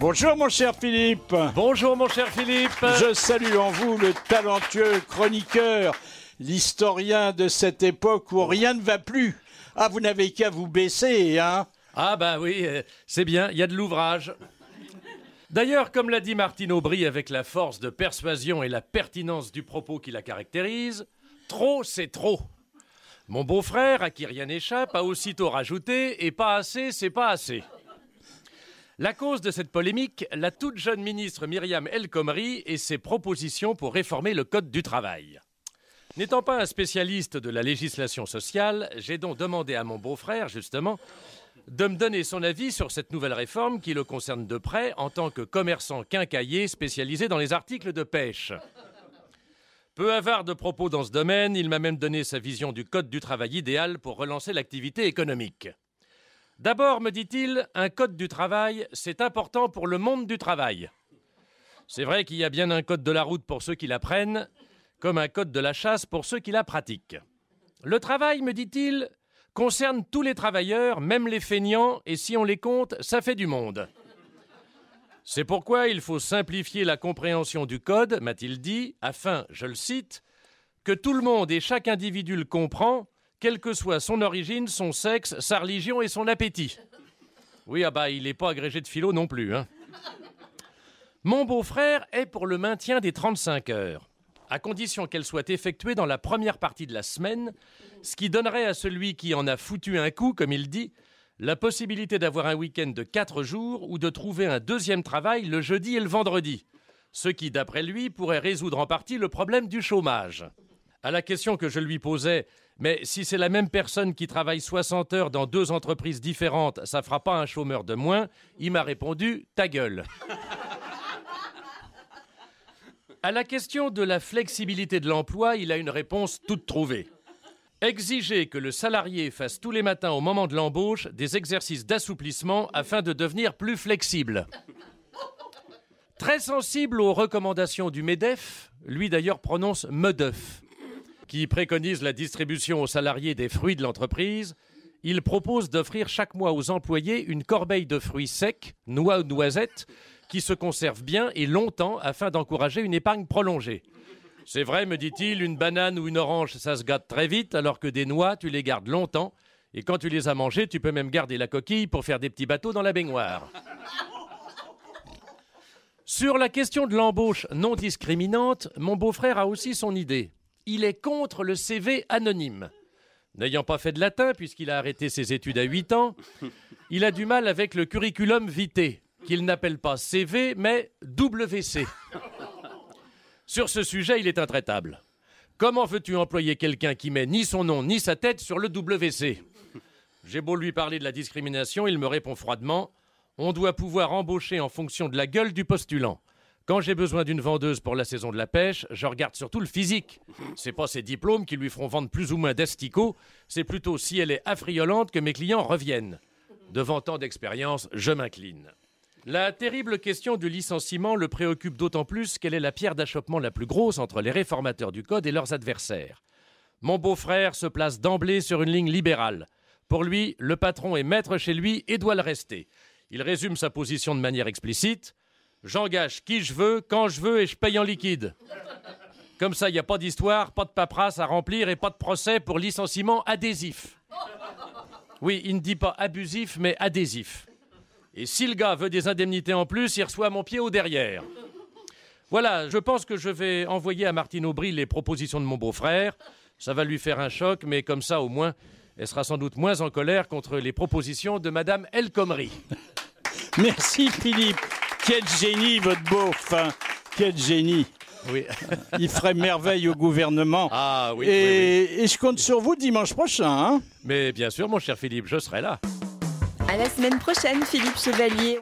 Bonjour mon cher Philippe. Bonjour mon cher Philippe. Je salue en vous le talentueux chroniqueur, l'historien de cette époque où rien ne va plus. Ah, vous n'avez qu'à vous baisser, hein Ah ben oui, euh, c'est bien, il y a de l'ouvrage. D'ailleurs, comme l'a dit Martine Aubry avec la force de persuasion et la pertinence du propos qui la caractérise, trop c'est trop. Mon beau-frère, à qui rien n'échappe, a aussitôt rajouté Et pas assez, c'est pas assez. La cause de cette polémique, la toute jeune ministre Myriam El Khomri et ses propositions pour réformer le Code du travail. N'étant pas un spécialiste de la législation sociale, j'ai donc demandé à mon beau-frère, justement, de me donner son avis sur cette nouvelle réforme qui le concerne de près en tant que commerçant quincaillier spécialisé dans les articles de pêche. Peu avare de propos dans ce domaine, il m'a même donné sa vision du Code du travail idéal pour relancer l'activité économique. D'abord, me dit-il, un code du travail, c'est important pour le monde du travail. C'est vrai qu'il y a bien un code de la route pour ceux qui l'apprennent, comme un code de la chasse pour ceux qui la pratiquent. Le travail, me dit-il, concerne tous les travailleurs, même les feignants, et si on les compte, ça fait du monde. C'est pourquoi il faut simplifier la compréhension du code, m'a-t-il dit, afin, je le cite, que tout le monde et chaque individu le comprend, quelle que soit son origine, son sexe, sa religion et son appétit. Oui, ah bah, il n'est pas agrégé de philo non plus. Hein. Mon beau-frère est pour le maintien des 35 heures, à condition qu'elles soient effectuées dans la première partie de la semaine, ce qui donnerait à celui qui en a foutu un coup, comme il dit, la possibilité d'avoir un week-end de 4 jours ou de trouver un deuxième travail le jeudi et le vendredi, ce qui, d'après lui, pourrait résoudre en partie le problème du chômage. À la question que je lui posais, mais si c'est la même personne qui travaille 60 heures dans deux entreprises différentes, ça fera pas un chômeur de moins. Il m'a répondu Ta gueule. à la question de la flexibilité de l'emploi, il a une réponse toute trouvée. Exiger que le salarié fasse tous les matins au moment de l'embauche des exercices d'assouplissement afin de devenir plus flexible. Très sensible aux recommandations du MEDEF, lui d'ailleurs prononce MEDEF qui préconise la distribution aux salariés des fruits de l'entreprise, il propose d'offrir chaque mois aux employés une corbeille de fruits secs, noix ou noisettes, qui se conservent bien et longtemps afin d'encourager une épargne prolongée. C'est vrai, me dit-il, une banane ou une orange, ça se gâte très vite, alors que des noix, tu les gardes longtemps, et quand tu les as mangées, tu peux même garder la coquille pour faire des petits bateaux dans la baignoire. Sur la question de l'embauche non discriminante, mon beau-frère a aussi son idée il est contre le CV anonyme. N'ayant pas fait de latin, puisqu'il a arrêté ses études à 8 ans, il a du mal avec le curriculum vitae, qu'il n'appelle pas CV, mais WC. Sur ce sujet, il est intraitable. Comment veux-tu employer quelqu'un qui met ni son nom ni sa tête sur le WC J'ai beau lui parler de la discrimination, il me répond froidement On doit pouvoir embaucher en fonction de la gueule du postulant. Quand j'ai besoin d'une vendeuse pour la saison de la pêche, je regarde surtout le physique. C'est pas ses diplômes qui lui feront vendre plus ou moins d'asticots, c'est plutôt si elle est affriolante que mes clients reviennent. Devant tant d'expérience, je m'incline. La terrible question du licenciement le préoccupe d'autant plus qu'elle est la pierre d'achoppement la plus grosse entre les réformateurs du Code et leurs adversaires. Mon beau-frère se place d'emblée sur une ligne libérale. Pour lui, le patron est maître chez lui et doit le rester. Il résume sa position de manière explicite. J'engage qui je veux, quand je veux et je paye en liquide. Comme ça, il n'y a pas d'histoire, pas de paperasse à remplir et pas de procès pour licenciement adhésif. Oui, il ne dit pas abusif, mais adhésif. Et si le gars veut des indemnités en plus, il reçoit mon pied au derrière. Voilà, je pense que je vais envoyer à Martine Aubry les propositions de mon beau-frère. Ça va lui faire un choc, mais comme ça, au moins, elle sera sans doute moins en colère contre les propositions de Madame El Khomri. Merci Philippe. Quel génie, votre beauf hein. Quel génie oui. Il ferait merveille au gouvernement. Ah oui. Et, je compte sur vous dimanche prochain. Hein. Mais bien sûr, mon cher Philippe, je serai là. À la semaine prochaine, Philippe Chevalier.